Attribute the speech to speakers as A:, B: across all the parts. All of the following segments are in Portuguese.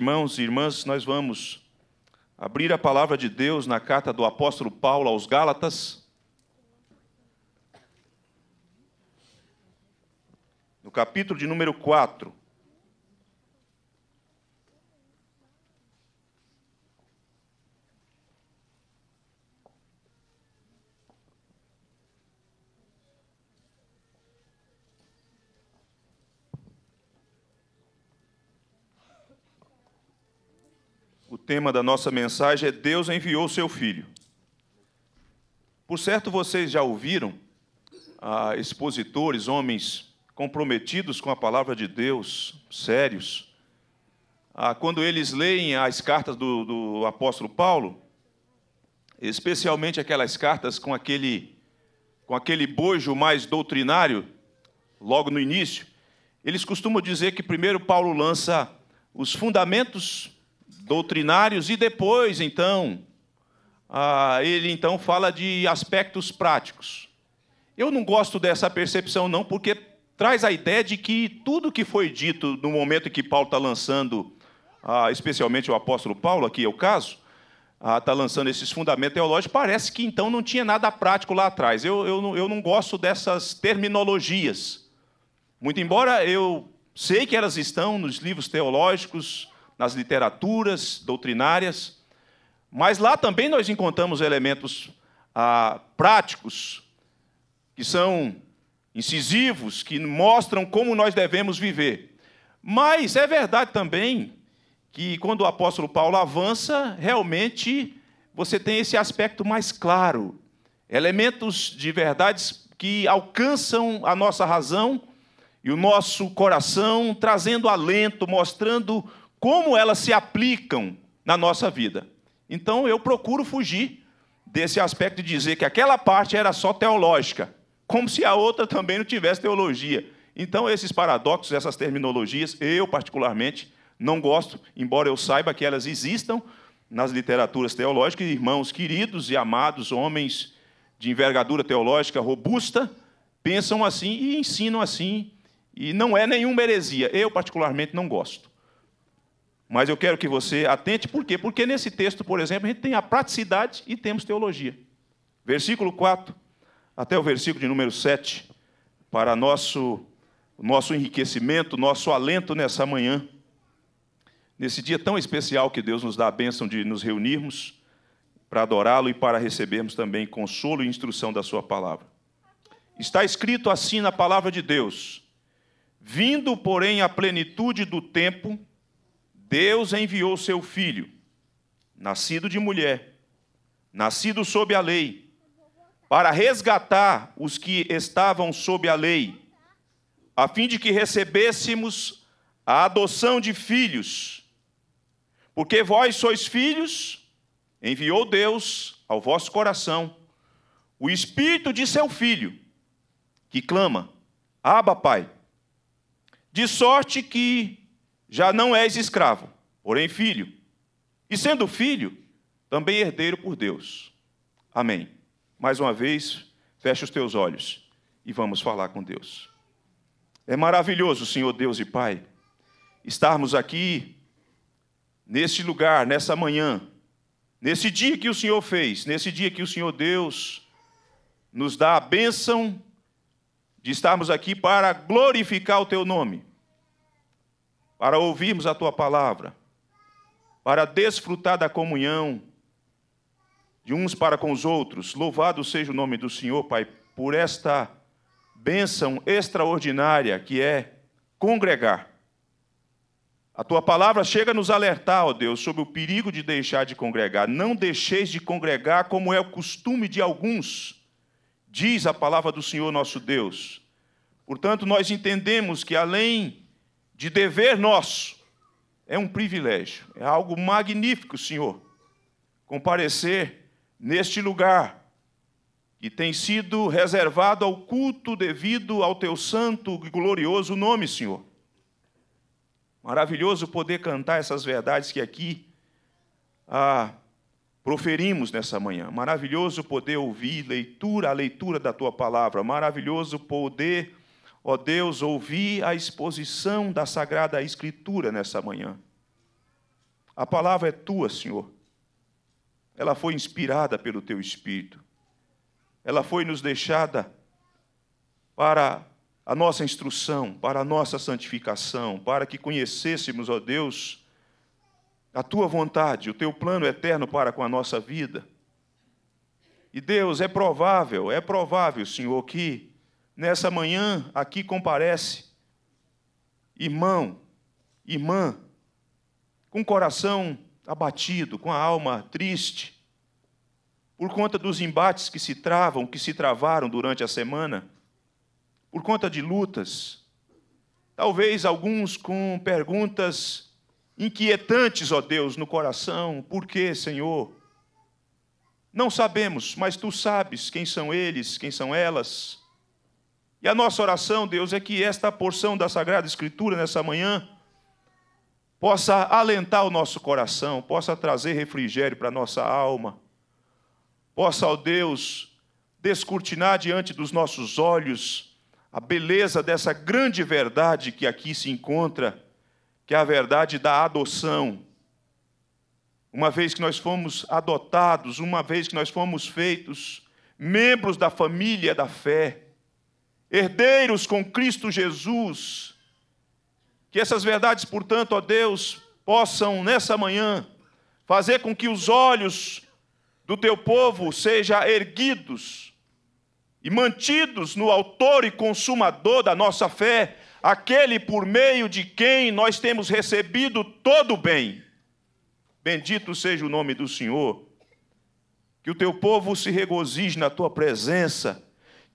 A: Irmãos e irmãs, nós vamos abrir a palavra de Deus na carta do apóstolo Paulo aos Gálatas, no capítulo de número 4. tema da nossa mensagem é Deus enviou seu filho. Por certo, vocês já ouviram ah, expositores, homens comprometidos com a palavra de Deus, sérios, ah, quando eles leem as cartas do, do apóstolo Paulo, especialmente aquelas cartas com aquele, com aquele bojo mais doutrinário, logo no início, eles costumam dizer que primeiro Paulo lança os fundamentos doutrinários e depois, então, ah, ele então fala de aspectos práticos. Eu não gosto dessa percepção não, porque traz a ideia de que tudo que foi dito no momento em que Paulo está lançando, ah, especialmente o apóstolo Paulo, aqui é o caso, está ah, lançando esses fundamentos teológicos, parece que então não tinha nada prático lá atrás. Eu, eu, não, eu não gosto dessas terminologias. Muito embora eu sei que elas estão nos livros teológicos, nas literaturas doutrinárias, mas lá também nós encontramos elementos ah, práticos que são incisivos, que mostram como nós devemos viver. Mas é verdade também que quando o apóstolo Paulo avança, realmente você tem esse aspecto mais claro, elementos de verdades que alcançam a nossa razão e o nosso coração, trazendo alento, mostrando como elas se aplicam na nossa vida. Então eu procuro fugir desse aspecto de dizer que aquela parte era só teológica, como se a outra também não tivesse teologia. Então esses paradoxos, essas terminologias, eu particularmente não gosto, embora eu saiba que elas existam nas literaturas teológicas, irmãos queridos e amados, homens de envergadura teológica robusta, pensam assim e ensinam assim, e não é nenhuma heresia. Eu particularmente não gosto. Mas eu quero que você atente, por quê? Porque nesse texto, por exemplo, a gente tem a praticidade e temos teologia. Versículo 4 até o versículo de número 7, para nosso, nosso enriquecimento, nosso alento nessa manhã, nesse dia tão especial que Deus nos dá a bênção de nos reunirmos para adorá-lo e para recebermos também consolo e instrução da Sua palavra. Está escrito assim na palavra de Deus: Vindo, porém, a plenitude do tempo, Deus enviou seu filho, nascido de mulher, nascido sob a lei, para resgatar os que estavam sob a lei, a fim de que recebêssemos a adoção de filhos. Porque vós sois filhos, enviou Deus ao vosso coração o espírito de seu filho, que clama: Abba, Pai. De sorte que já não és escravo, porém filho. E sendo filho, também herdeiro por Deus. Amém. Mais uma vez, feche os teus olhos e vamos falar com Deus. É maravilhoso, Senhor Deus e Pai, estarmos aqui, neste lugar, nessa manhã, nesse dia que o Senhor fez, nesse dia que o Senhor Deus nos dá a bênção de estarmos aqui para glorificar o Teu nome para ouvirmos a tua palavra, para desfrutar da comunhão de uns para com os outros. Louvado seja o nome do Senhor, Pai, por esta bênção extraordinária que é congregar. A tua palavra chega a nos alertar, ó Deus, sobre o perigo de deixar de congregar. Não deixeis de congregar como é o costume de alguns, diz a palavra do Senhor nosso Deus. Portanto, nós entendemos que além de dever nosso, é um privilégio, é algo magnífico, Senhor, comparecer neste lugar que tem sido reservado ao culto devido ao teu santo e glorioso nome, Senhor. Maravilhoso poder cantar essas verdades que aqui ah, proferimos nessa manhã. Maravilhoso poder ouvir leitura, a leitura da tua palavra. Maravilhoso poder Ó Deus, ouvi a exposição da Sagrada Escritura nessa manhã. A palavra é tua, Senhor. Ela foi inspirada pelo teu Espírito. Ela foi nos deixada para a nossa instrução, para a nossa santificação, para que conhecêssemos, ó Deus, a tua vontade, o teu plano eterno para com a nossa vida. E Deus, é provável, é provável, Senhor, que nessa manhã aqui comparece, irmão, irmã, com o coração abatido, com a alma triste, por conta dos embates que se travam, que se travaram durante a semana, por conta de lutas, talvez alguns com perguntas inquietantes, ó Deus, no coração: por que, Senhor? Não sabemos, mas tu sabes quem são eles, quem são elas. E a nossa oração, Deus, é que esta porção da Sagrada Escritura nessa manhã possa alentar o nosso coração, possa trazer refrigério para a nossa alma, possa, ó Deus, descortinar diante dos nossos olhos a beleza dessa grande verdade que aqui se encontra, que é a verdade da adoção. Uma vez que nós fomos adotados, uma vez que nós fomos feitos membros da família da fé, herdeiros com Cristo Jesus. Que essas verdades, portanto, ó Deus, possam nessa manhã fazer com que os olhos do teu povo sejam erguidos e mantidos no autor e consumador da nossa fé, aquele por meio de quem nós temos recebido todo o bem. Bendito seja o nome do Senhor. Que o teu povo se regozije na tua presença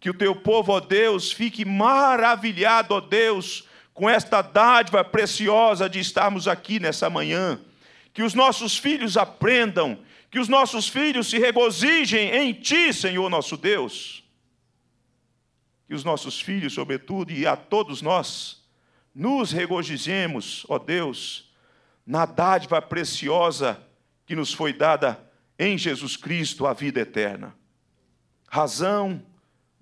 A: que o teu povo, ó Deus, fique maravilhado, ó Deus, com esta dádiva preciosa de estarmos aqui nessa manhã. Que os nossos filhos aprendam, que os nossos filhos se regozijem em Ti, Senhor nosso Deus. Que os nossos filhos, sobretudo, e a todos nós, nos regozijemos, ó Deus, na dádiva preciosa que nos foi dada em Jesus Cristo, a vida eterna. Razão,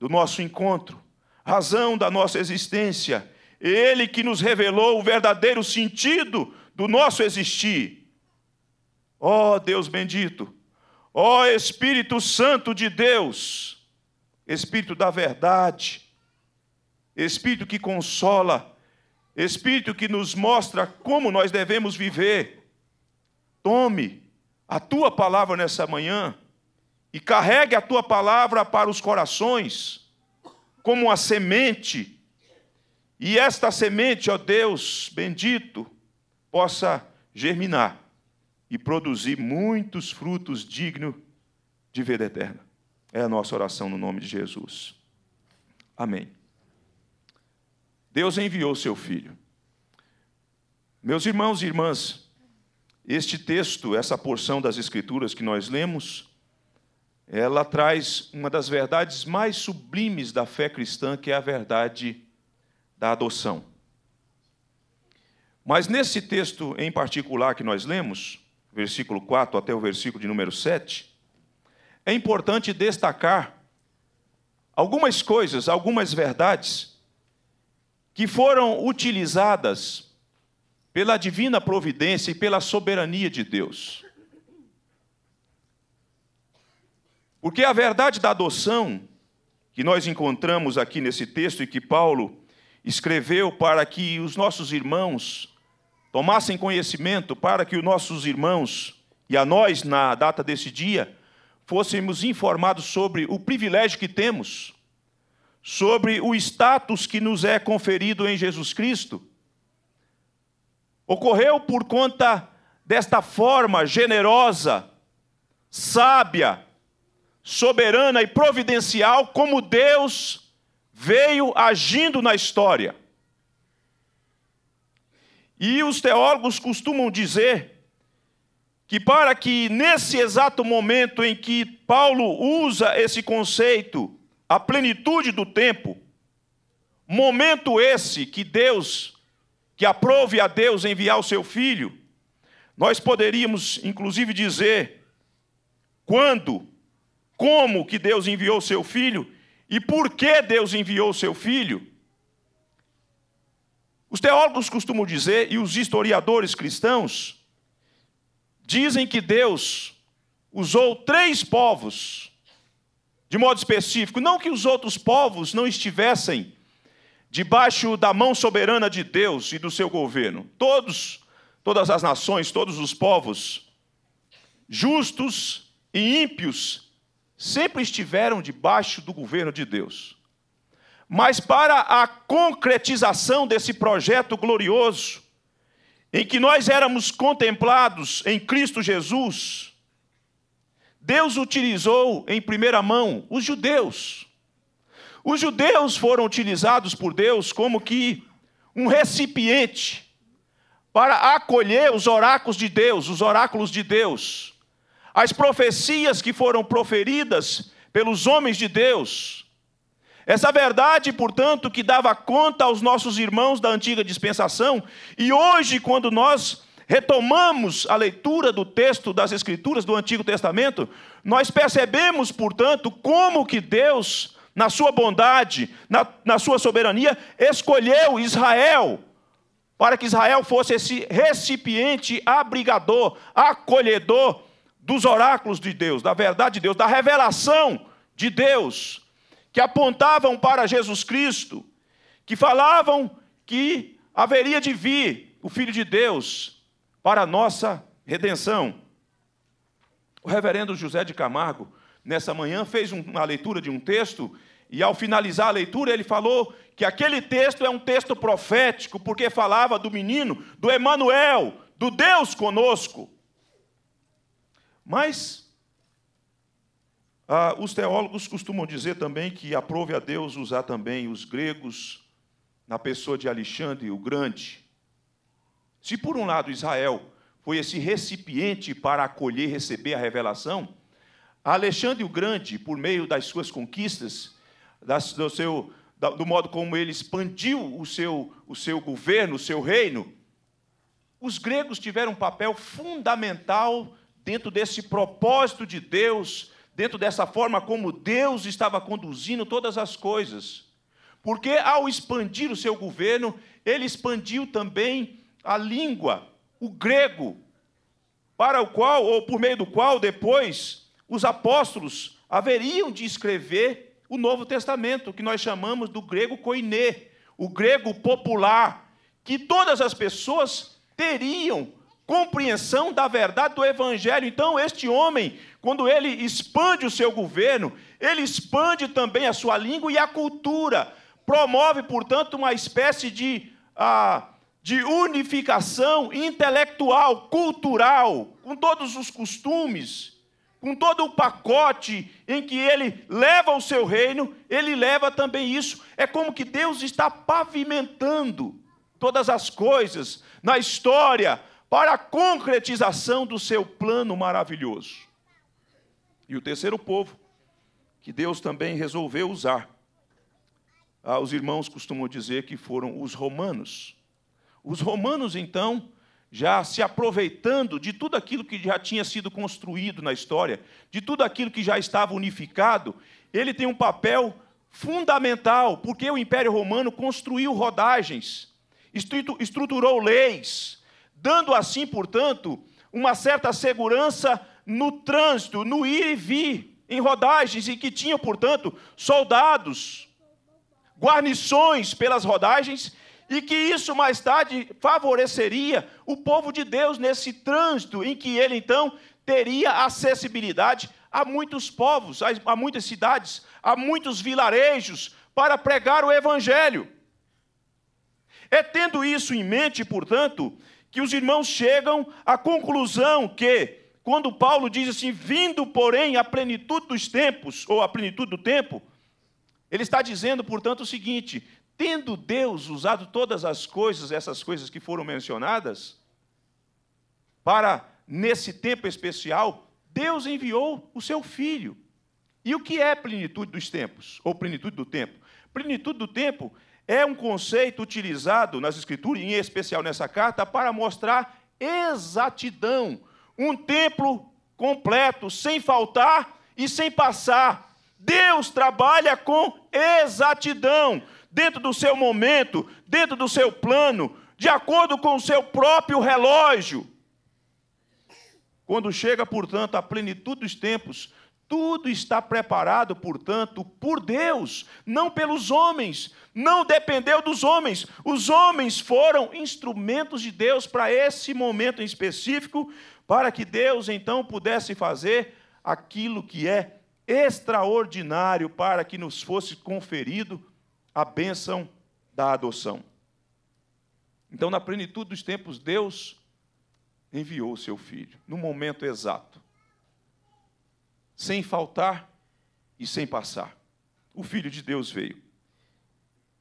A: do nosso encontro, razão da nossa existência. Ele que nos revelou o verdadeiro sentido do nosso existir. Ó oh, Deus bendito, ó oh, Espírito Santo de Deus, Espírito da verdade, Espírito que consola, Espírito que nos mostra como nós devemos viver. Tome a tua palavra nessa manhã e carregue a tua palavra para os corações, como a semente, e esta semente, ó Deus bendito, possa germinar e produzir muitos frutos dignos de vida eterna. É a nossa oração no nome de Jesus. Amém. Deus enviou seu filho. Meus irmãos e irmãs, este texto, essa porção das Escrituras que nós lemos, ela traz uma das verdades mais sublimes da fé cristã, que é a verdade da adoção. Mas nesse texto em particular que nós lemos, versículo 4 até o versículo de número 7, é importante destacar algumas coisas, algumas verdades que foram utilizadas pela divina providência e pela soberania de Deus Porque a verdade da adoção, que nós encontramos aqui nesse texto e que Paulo escreveu para que os nossos irmãos tomassem conhecimento, para que os nossos irmãos e a nós, na data desse dia, fôssemos informados sobre o privilégio que temos, sobre o status que nos é conferido em Jesus Cristo, ocorreu por conta desta forma generosa, sábia, soberana e providencial como Deus veio agindo na história. E os teólogos costumam dizer que, para que nesse exato momento em que Paulo usa esse conceito, a plenitude do tempo, momento esse que Deus, que aprove a Deus enviar o seu filho, nós poderíamos inclusive dizer quando como que Deus enviou seu filho e por que Deus enviou seu filho. Os teólogos costumam dizer, e os historiadores cristãos, dizem que Deus usou três povos, de modo específico. Não que os outros povos não estivessem debaixo da mão soberana de Deus e do seu governo. Todos, todas as nações, todos os povos, justos e ímpios, sempre estiveram debaixo do governo de Deus. Mas para a concretização desse projeto glorioso, em que nós éramos contemplados em Cristo Jesus, Deus utilizou em primeira mão os judeus. Os judeus foram utilizados por Deus como que um recipiente para acolher os oráculos de Deus, os oráculos de Deus as profecias que foram proferidas pelos homens de Deus. Essa verdade, portanto, que dava conta aos nossos irmãos da antiga dispensação, e hoje, quando nós retomamos a leitura do texto das Escrituras do Antigo Testamento, nós percebemos, portanto, como que Deus, na sua bondade, na, na sua soberania, escolheu Israel para que Israel fosse esse recipiente abrigador, acolhedor dos oráculos de Deus, da verdade de Deus, da revelação de Deus, que apontavam para Jesus Cristo, que falavam que haveria de vir o Filho de Deus para a nossa redenção. O reverendo José de Camargo, nessa manhã, fez uma leitura de um texto, e ao finalizar a leitura, ele falou que aquele texto é um texto profético, porque falava do menino, do Emanuel, do Deus conosco. Mas ah, os teólogos costumam dizer também que aprove a Deus usar também os gregos na pessoa de Alexandre o Grande. Se por um lado Israel foi esse recipiente para acolher e receber a revelação, Alexandre o Grande, por meio das suas conquistas, do, seu, do modo como ele expandiu o seu, o seu governo, o seu reino, os gregos tiveram um papel fundamental dentro desse propósito de Deus, dentro dessa forma como Deus estava conduzindo todas as coisas. Porque ao expandir o seu governo, ele expandiu também a língua, o grego, para o qual, ou por meio do qual, depois, os apóstolos haveriam de escrever o Novo Testamento, que nós chamamos do grego koiné, o grego popular, que todas as pessoas teriam compreensão da verdade do Evangelho. Então, este homem, quando ele expande o seu governo, ele expande também a sua língua e a cultura. Promove, portanto, uma espécie de, ah, de unificação intelectual, cultural, com todos os costumes, com todo o pacote em que ele leva o seu reino, ele leva também isso. É como que Deus está pavimentando todas as coisas na história, para a concretização do seu plano maravilhoso. E o terceiro povo, que Deus também resolveu usar. Ah, os irmãos costumam dizer que foram os romanos. Os romanos, então, já se aproveitando de tudo aquilo que já tinha sido construído na história, de tudo aquilo que já estava unificado, ele tem um papel fundamental, porque o Império Romano construiu rodagens, estruturou leis, dando assim, portanto, uma certa segurança no trânsito, no ir e vir, em rodagens, e que tinham, portanto, soldados, guarnições pelas rodagens, e que isso mais tarde favoreceria o povo de Deus nesse trânsito, em que ele então teria acessibilidade a muitos povos, a muitas cidades, a muitos vilarejos, para pregar o evangelho. É tendo isso em mente, portanto, que os irmãos chegam à conclusão que, quando Paulo diz assim, vindo, porém, à plenitude dos tempos, ou à plenitude do tempo, ele está dizendo, portanto, o seguinte: tendo Deus usado todas as coisas, essas coisas que foram mencionadas, para, nesse tempo especial, Deus enviou o seu filho. E o que é plenitude dos tempos, ou plenitude do tempo? Plenitude do tempo é um conceito utilizado nas Escrituras, em especial nessa carta, para mostrar exatidão. Um templo completo, sem faltar e sem passar. Deus trabalha com exatidão, dentro do seu momento, dentro do seu plano, de acordo com o seu próprio relógio. Quando chega, portanto, a plenitude dos tempos, tudo está preparado, portanto, por Deus, não pelos homens, não dependeu dos homens. Os homens foram instrumentos de Deus para esse momento em específico, para que Deus então pudesse fazer aquilo que é extraordinário para que nos fosse conferido a bênção da adoção. Então, na plenitude dos tempos, Deus enviou o seu filho, no momento exato sem faltar e sem passar. O Filho de Deus veio.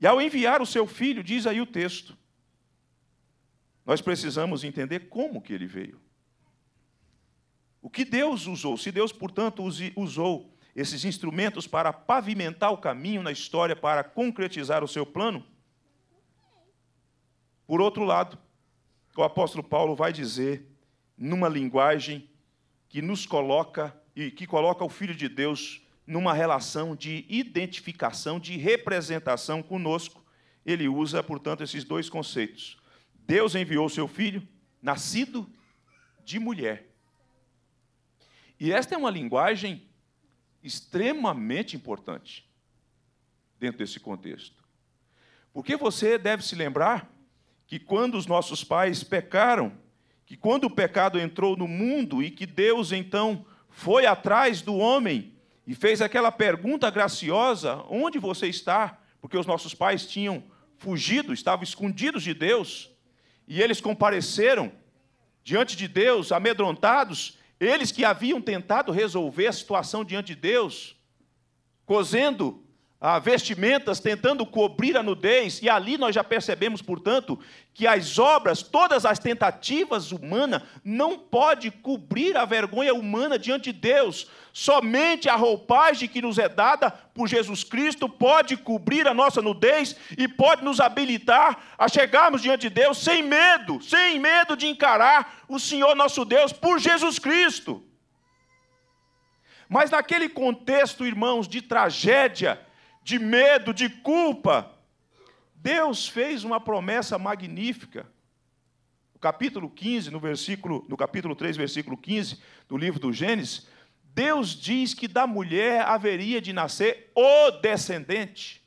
A: E ao enviar o seu filho, diz aí o texto, nós precisamos entender como que ele veio. O que Deus usou, se Deus, portanto, usou esses instrumentos para pavimentar o caminho na história, para concretizar o seu plano, por outro lado, o apóstolo Paulo vai dizer, numa linguagem que nos coloca e que coloca o Filho de Deus numa relação de identificação, de representação conosco, ele usa, portanto, esses dois conceitos. Deus enviou seu filho, nascido de mulher. E esta é uma linguagem extremamente importante dentro desse contexto. Porque você deve se lembrar que quando os nossos pais pecaram, que quando o pecado entrou no mundo e que Deus então foi atrás do homem e fez aquela pergunta graciosa: Onde você está? Porque os nossos pais tinham fugido, estavam escondidos de Deus, e eles compareceram diante de Deus, amedrontados, eles que haviam tentado resolver a situação diante de Deus, cozendo ah, vestimentas tentando cobrir a nudez, e ali nós já percebemos, portanto, que as obras, todas as tentativas humanas, não pode cobrir a vergonha humana diante de Deus. Somente a roupagem que nos é dada por Jesus Cristo pode cobrir a nossa nudez e pode nos habilitar a chegarmos diante de Deus sem medo, sem medo de encarar o Senhor nosso Deus por Jesus Cristo. Mas naquele contexto, irmãos, de tragédia, de medo, de culpa. Deus fez uma promessa magnífica. No capítulo 15, no versículo, no capítulo 3, versículo 15 do livro do Gênesis, Deus diz que da mulher haveria de nascer o descendente.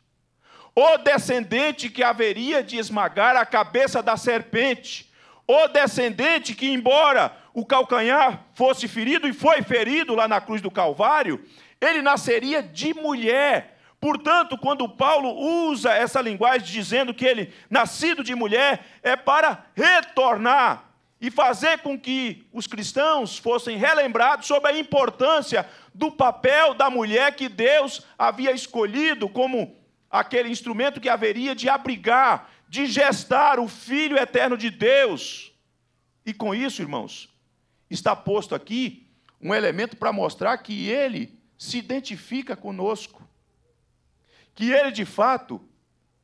A: O descendente que haveria de esmagar a cabeça da serpente. O descendente que, embora o calcanhar fosse ferido e foi ferido lá na cruz do Calvário, ele nasceria de mulher Portanto, quando Paulo usa essa linguagem dizendo que ele, nascido de mulher, é para retornar e fazer com que os cristãos fossem relembrados sobre a importância do papel da mulher que Deus havia escolhido como aquele instrumento que haveria de abrigar, de gestar o Filho eterno de Deus. E com isso, irmãos, está posto aqui um elemento para mostrar que ele se identifica conosco que ele de fato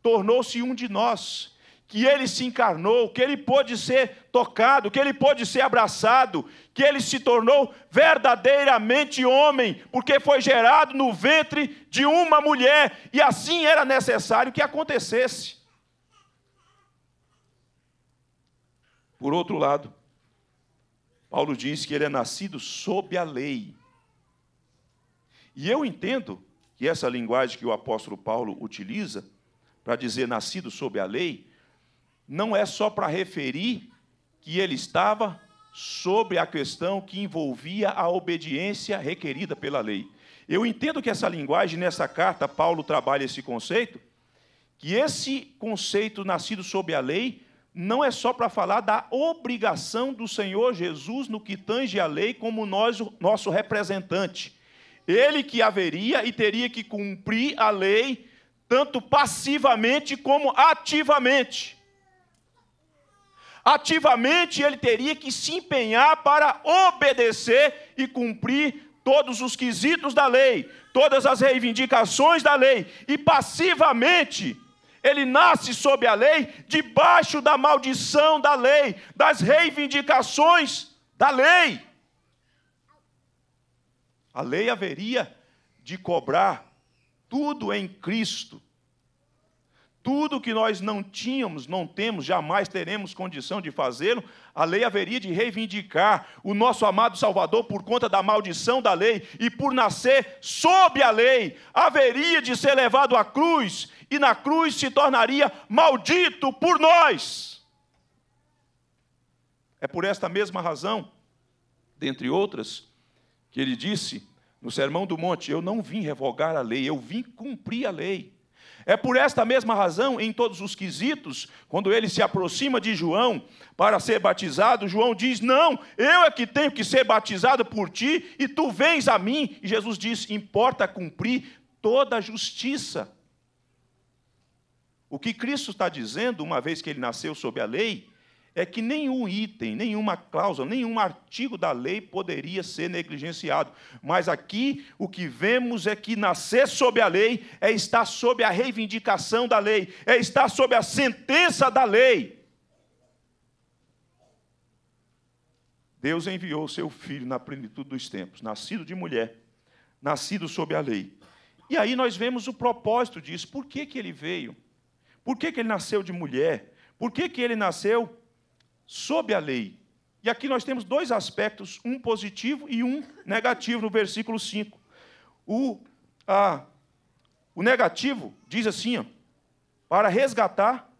A: tornou-se um de nós, que ele se encarnou, que ele pôde ser tocado, que ele pôde ser abraçado, que ele se tornou verdadeiramente homem, porque foi gerado no ventre de uma mulher, e assim era necessário que acontecesse. Por outro lado, Paulo diz que ele é nascido sob a lei. E eu entendo que essa linguagem que o apóstolo Paulo utiliza para dizer nascido sob a lei, não é só para referir que ele estava sobre a questão que envolvia a obediência requerida pela lei. Eu entendo que essa linguagem, nessa carta, Paulo trabalha esse conceito, que esse conceito nascido sob a lei não é só para falar da obrigação do Senhor Jesus no que tange à lei como nós, nosso representante, ele que haveria e teria que cumprir a lei, tanto passivamente como ativamente. Ativamente ele teria que se empenhar para obedecer e cumprir todos os quesitos da lei, todas as reivindicações da lei, e passivamente ele nasce sob a lei, debaixo da maldição da lei, das reivindicações da lei. A lei haveria de cobrar tudo em Cristo. Tudo que nós não tínhamos, não temos, jamais teremos condição de fazê-lo, a lei haveria de reivindicar o nosso amado Salvador por conta da maldição da lei e por nascer sob a lei, haveria de ser levado à cruz e na cruz se tornaria maldito por nós. É por esta mesma razão, dentre outras, que ele disse no Sermão do Monte: Eu não vim revogar a lei, eu vim cumprir a lei. É por esta mesma razão, em todos os quesitos, quando ele se aproxima de João para ser batizado, João diz: Não, eu é que tenho que ser batizado por ti e tu vens a mim. E Jesus diz: Importa cumprir toda a justiça. O que Cristo está dizendo, uma vez que ele nasceu sob a lei, é que nenhum item, nenhuma cláusula, nenhum artigo da lei poderia ser negligenciado. Mas aqui o que vemos é que nascer sob a lei é estar sob a reivindicação da lei, é estar sob a sentença da lei. Deus enviou seu filho na plenitude dos tempos, nascido de mulher, nascido sob a lei. E aí nós vemos o propósito disso. Por que, que ele veio? Por que, que ele nasceu de mulher? Por que, que ele nasceu sob a lei. E aqui nós temos dois aspectos, um positivo e um negativo, no versículo 5. O, a, o negativo diz assim: ó, para resgatar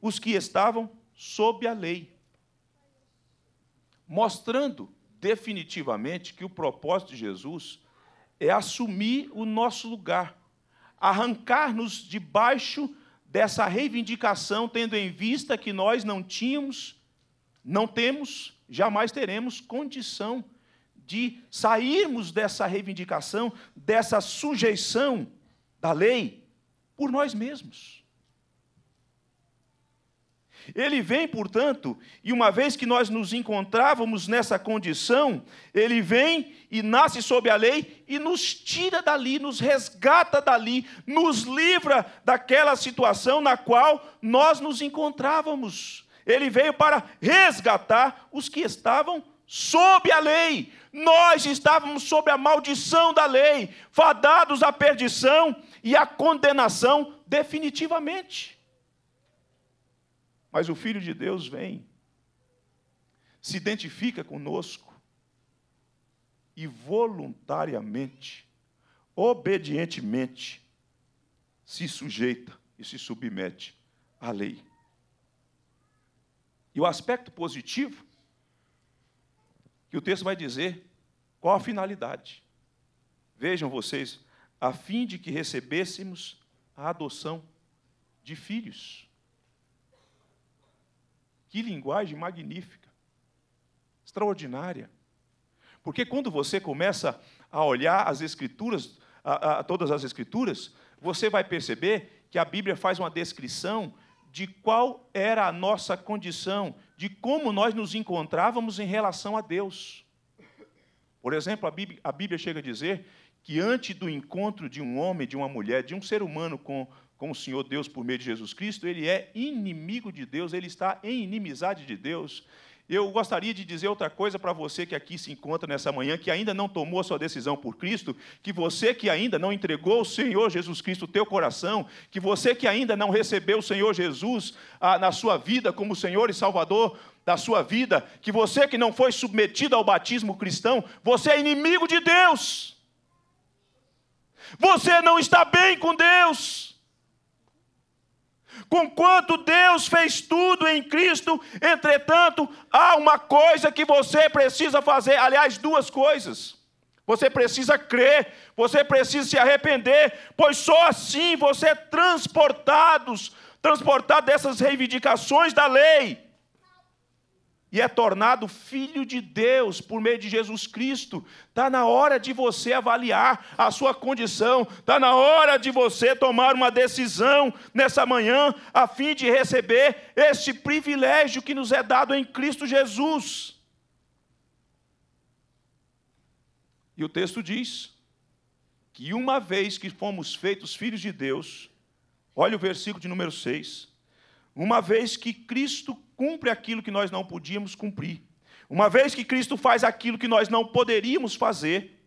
A: os que estavam sob a lei, mostrando definitivamente que o propósito de Jesus é assumir o nosso lugar, arrancar-nos debaixo dessa reivindicação, tendo em vista que nós não tínhamos não temos, jamais teremos condição de sairmos dessa reivindicação, dessa sujeição da lei por nós mesmos. Ele vem, portanto, e uma vez que nós nos encontrávamos nessa condição, ele vem e nasce sob a lei e nos tira dali, nos resgata dali, nos livra daquela situação na qual nós nos encontrávamos ele veio para resgatar os que estavam sob a lei. Nós estávamos sob a maldição da lei, fadados à perdição e à condenação definitivamente. Mas o Filho de Deus vem, se identifica conosco e voluntariamente, obedientemente, se sujeita e se submete à lei. E o aspecto positivo, que o texto vai dizer qual a finalidade. Vejam vocês, a fim de que recebêssemos a adoção de filhos. Que linguagem magnífica, extraordinária. Porque quando você começa a olhar as escrituras, a, a, todas as escrituras, você vai perceber que a Bíblia faz uma descrição de qual era a nossa condição, de como nós nos encontrávamos em relação a Deus. Por exemplo, a Bíblia, a Bíblia chega a dizer que antes do encontro de um homem, de uma mulher, de um ser humano com, com o Senhor Deus por meio de Jesus Cristo, ele é inimigo de Deus, ele está em inimizade de Deus, eu gostaria de dizer outra coisa para você que aqui se encontra nessa manhã, que ainda não tomou a sua decisão por Cristo, que você que ainda não entregou o Senhor Jesus Cristo o teu coração, que você que ainda não recebeu o Senhor Jesus ah, na sua vida como Senhor e Salvador da sua vida, que você que não foi submetido ao batismo cristão, você é inimigo de Deus. Você não está bem com Deus. Conquanto Deus fez tudo em Cristo, entretanto, há uma coisa que você precisa fazer, aliás, duas coisas. Você precisa crer, você precisa se arrepender, pois só assim você é transportados, transportado dessas reivindicações da lei e é tornado filho de Deus por meio de Jesus Cristo. Está na hora de você avaliar a sua condição, está na hora de você tomar uma decisão nessa manhã, a fim de receber este privilégio que nos é dado em Cristo Jesus. E o texto diz que uma vez que fomos feitos filhos de Deus, olha o versículo de número 6 uma vez que Cristo cumpre aquilo que nós não podíamos cumprir, uma vez que Cristo faz aquilo que nós não poderíamos fazer,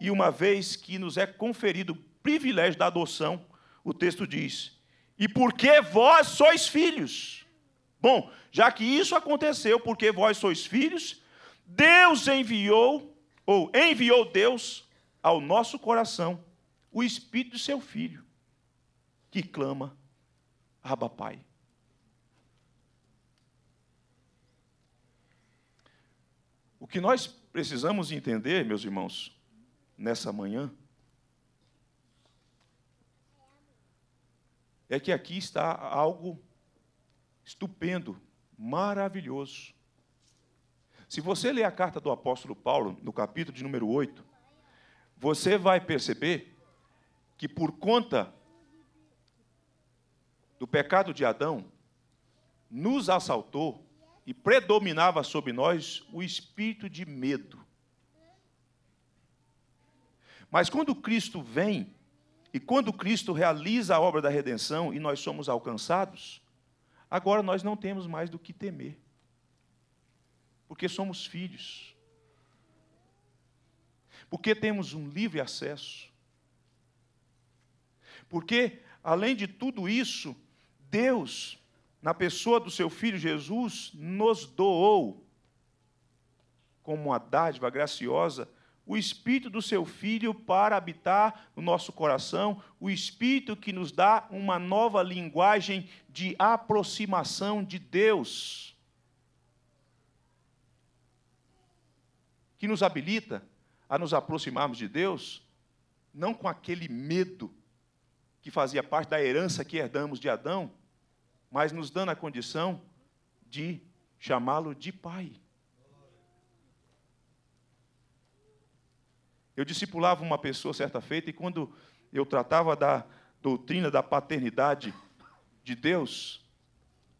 A: e uma vez que nos é conferido o privilégio da adoção, o texto diz: E porque vós sois filhos? Bom, já que isso aconteceu, porque vós sois filhos, Deus enviou, ou enviou Deus ao nosso coração, o Espírito do seu Filho, que clama Abba Pai. O que nós precisamos entender, meus irmãos, nessa manhã, é que aqui está algo estupendo, maravilhoso. Se você ler a carta do apóstolo Paulo, no capítulo de número 8, você vai perceber que por conta o pecado de Adão nos assaltou e predominava sobre nós o espírito de medo. Mas quando Cristo vem e quando Cristo realiza a obra da redenção e nós somos alcançados, agora nós não temos mais do que temer, porque somos filhos, porque temos um livre acesso, porque, além de tudo isso, Deus, na pessoa do seu filho Jesus, nos doou, como uma dádiva graciosa, o Espírito do seu Filho para habitar no nosso coração, o Espírito que nos dá uma nova linguagem de aproximação de Deus, que nos habilita a nos aproximarmos de Deus, não com aquele medo que fazia parte da herança que herdamos de Adão, mas nos dando a condição de chamá-lo de Pai. Eu discipulava uma pessoa certa feita e quando eu tratava da doutrina da paternidade de Deus,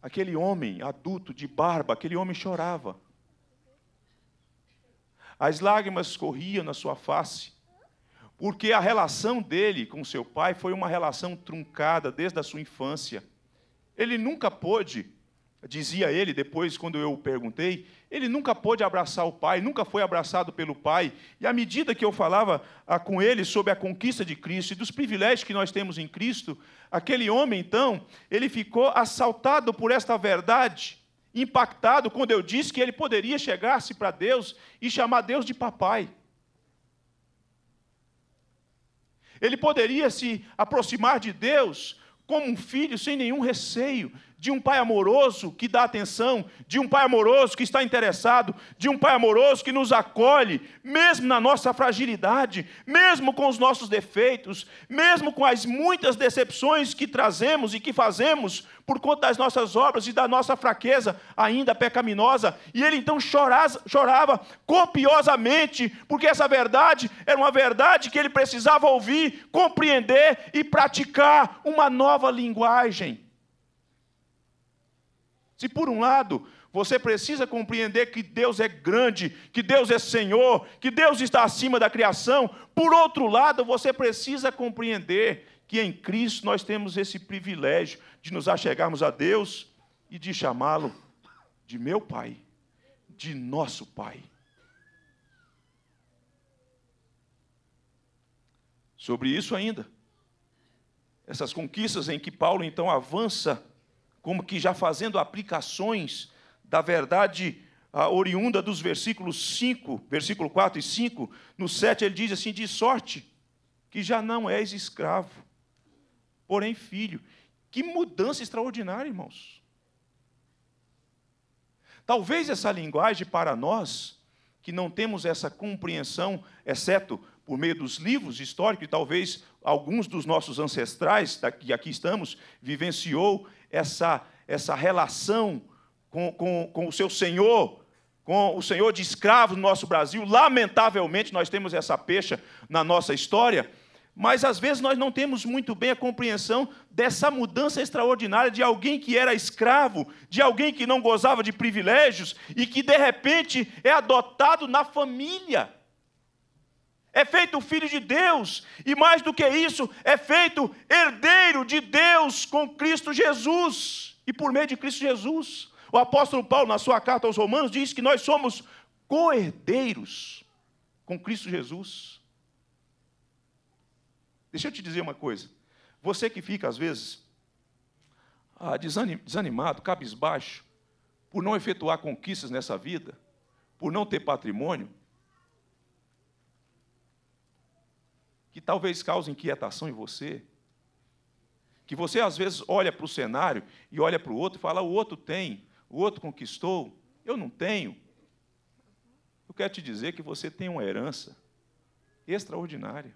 A: aquele homem adulto de barba, aquele homem chorava. As lágrimas corriam na sua face, porque a relação dele com seu pai foi uma relação truncada desde a sua infância. Ele nunca pôde, dizia ele depois, quando eu o perguntei, ele nunca pôde abraçar o pai, nunca foi abraçado pelo pai. E à medida que eu falava ah, com ele sobre a conquista de Cristo e dos privilégios que nós temos em Cristo, aquele homem, então, ele ficou assaltado por esta verdade, impactado quando eu disse que ele poderia chegar-se para Deus e chamar Deus de papai. Ele poderia se aproximar de Deus como um filho, sem nenhum receio de um pai amoroso que dá atenção, de um pai amoroso que está interessado, de um pai amoroso que nos acolhe, mesmo na nossa fragilidade, mesmo com os nossos defeitos, mesmo com as muitas decepções que trazemos e que fazemos por conta das nossas obras e da nossa fraqueza ainda pecaminosa. E ele então chorava, copiosamente, porque essa verdade era uma verdade que ele precisava ouvir, compreender e praticar uma nova linguagem se por um lado você precisa compreender que Deus é grande, que Deus é Senhor, que Deus está acima da criação, por outro lado você precisa compreender que em Cristo nós temos esse privilégio de nos achegarmos a Deus e de chamá-lo de meu Pai, de nosso Pai. Sobre isso ainda, essas conquistas em que Paulo então avança como que já fazendo aplicações da verdade ah, oriunda dos versículos 5, versículo 4 e 5, no 7 ele diz assim: de sorte que já não és escravo, porém filho. Que mudança extraordinária, irmãos. Talvez essa linguagem para nós, que não temos essa compreensão, exceto por meio dos livros históricos, e talvez alguns dos nossos ancestrais, que aqui estamos, vivenciou essa, essa relação com, com, com o seu senhor, com o senhor de escravos no nosso Brasil. Lamentavelmente, nós temos essa pecha na nossa história, mas às vezes nós não temos muito bem a compreensão dessa mudança extraordinária de alguém que era escravo, de alguém que não gozava de privilégios e que de repente é adotado na família é feito filho de Deus, e mais do que isso, é feito herdeiro de Deus com Cristo Jesus, e por meio de Cristo Jesus. O apóstolo Paulo, na sua carta aos Romanos, diz que nós somos co-herdeiros com Cristo Jesus. Deixa eu te dizer uma coisa. Você que fica, às vezes, ah, desanimado, cabisbaixo, por não efetuar conquistas nessa vida, por não ter patrimônio, que talvez cause inquietação em você, que você às vezes olha para o cenário e olha para o outro e fala: o outro tem, o outro conquistou, eu não tenho. Eu quero te dizer que você tem uma herança extraordinária.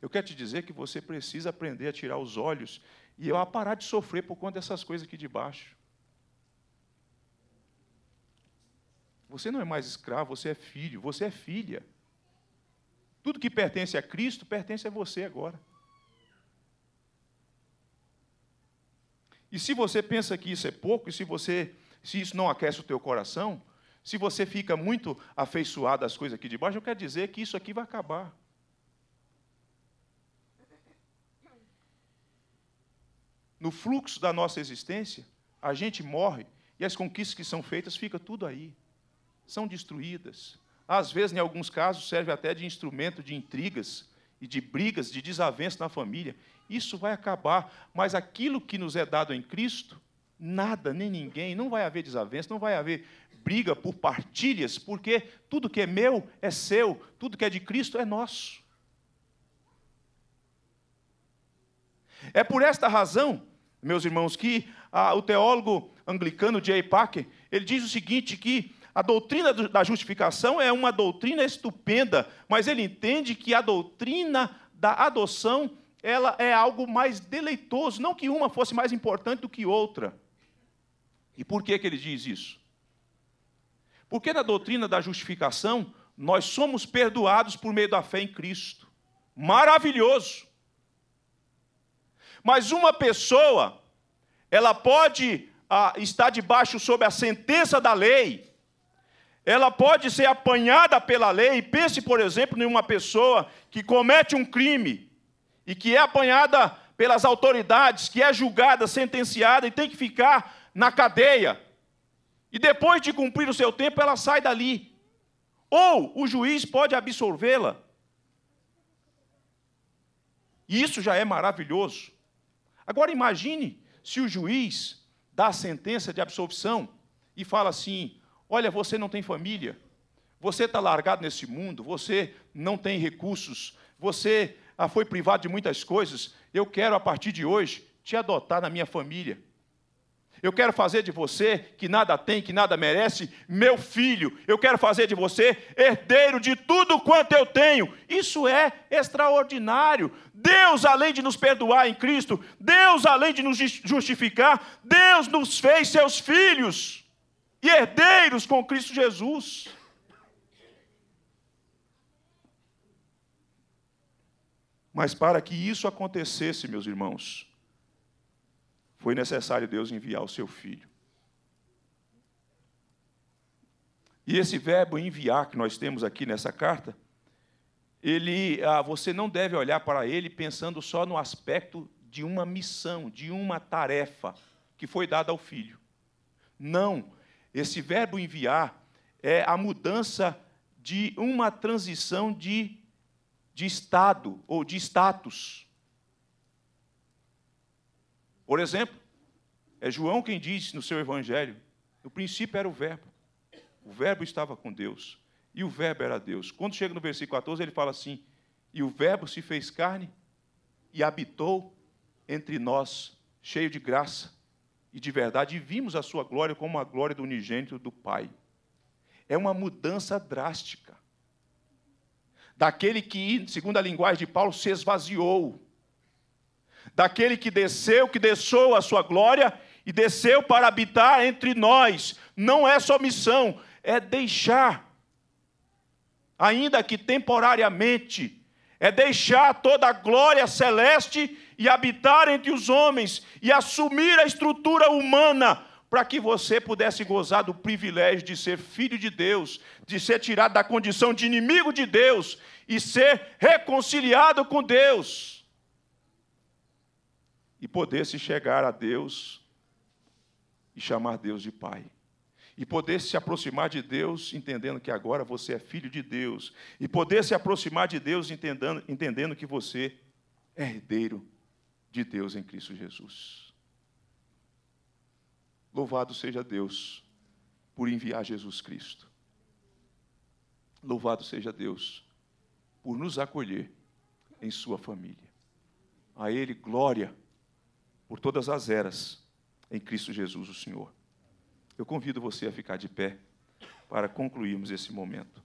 A: Eu quero te dizer que você precisa aprender a tirar os olhos e a parar de sofrer por conta dessas coisas aqui de baixo. Você não é mais escravo, você é filho, você é filha. Tudo que pertence a Cristo pertence a você agora. E se você pensa que isso é pouco, e se você se isso não aquece o teu coração, se você fica muito afeiçoado às coisas aqui de baixo, eu quero dizer que isso aqui vai acabar. No fluxo da nossa existência, a gente morre e as conquistas que são feitas fica tudo aí são destruídas. Às vezes, em alguns casos, serve até de instrumento de intrigas e de brigas, de desavenças na família. Isso vai acabar, mas aquilo que nos é dado em Cristo, nada, nem ninguém, não vai haver desavença, não vai haver briga por partilhas, porque tudo que é meu é seu, tudo que é de Cristo é nosso. É por esta razão, meus irmãos, que ah, o teólogo anglicano J. Packer, ele diz o seguinte que a doutrina da justificação é uma doutrina estupenda, mas ele entende que a doutrina da adoção ela é algo mais deleitoso, não que uma fosse mais importante do que outra. E por que, que ele diz isso? Porque na doutrina da justificação, nós somos perdoados por meio da fé em Cristo. Maravilhoso! Mas uma pessoa, ela pode ah, estar debaixo sob a sentença da lei, ela pode ser apanhada pela lei. Pense, por exemplo, em uma pessoa que comete um crime e que é apanhada pelas autoridades, que é julgada, sentenciada e tem que ficar na cadeia. E depois de cumprir o seu tempo, ela sai dali. Ou o juiz pode absolvê-la. E isso já é maravilhoso. Agora imagine se o juiz dá a sentença de absolvição e fala assim: Olha, você não tem família, você está largado nesse mundo, você não tem recursos, você ah, foi privado de muitas coisas. Eu quero, a partir de hoje, te adotar na minha família. Eu quero fazer de você, que nada tem, que nada merece, meu filho. Eu quero fazer de você herdeiro de tudo quanto eu tenho. Isso é extraordinário. Deus, além de nos perdoar em Cristo, Deus, além de nos justificar, Deus nos fez seus filhos e herdeiros com Cristo Jesus. Mas para que isso acontecesse, meus irmãos, foi necessário Deus enviar o seu filho. E esse verbo enviar que nós temos aqui nessa carta, ele, ah, você não deve olhar para ele pensando só no aspecto de uma missão, de uma tarefa que foi dada ao filho. Não, esse verbo enviar é a mudança de uma transição de, de estado ou de status. Por exemplo, é João quem diz no seu evangelho: no princípio era o verbo. O verbo estava com Deus e o verbo era Deus. Quando chega no versículo 14, ele fala assim: "E o verbo se fez carne e habitou entre nós, cheio de graça e de verdade, e vimos a sua glória como a glória do unigênito do Pai. É uma mudança drástica. Daquele que, segundo a linguagem de Paulo, se esvaziou. Daquele que desceu, que desceu a sua glória e desceu para habitar entre nós. Não é só missão, é deixar, ainda que temporariamente, é deixar toda a glória celeste e habitar entre os homens e assumir a estrutura humana para que você pudesse gozar do privilégio de ser filho de Deus, de ser tirado da condição de inimigo de Deus e ser reconciliado com Deus. E poder se chegar a Deus e chamar Deus de Pai. E poder se aproximar de Deus entendendo que agora você é filho de Deus. E poder se aproximar de Deus entendendo, entendendo que você é herdeiro de Deus em Cristo Jesus. Louvado seja Deus por enviar Jesus Cristo. Louvado seja Deus por nos acolher em Sua família. A Ele glória por todas as eras em Cristo Jesus, o Senhor. Eu convido você a ficar de pé para concluirmos esse momento.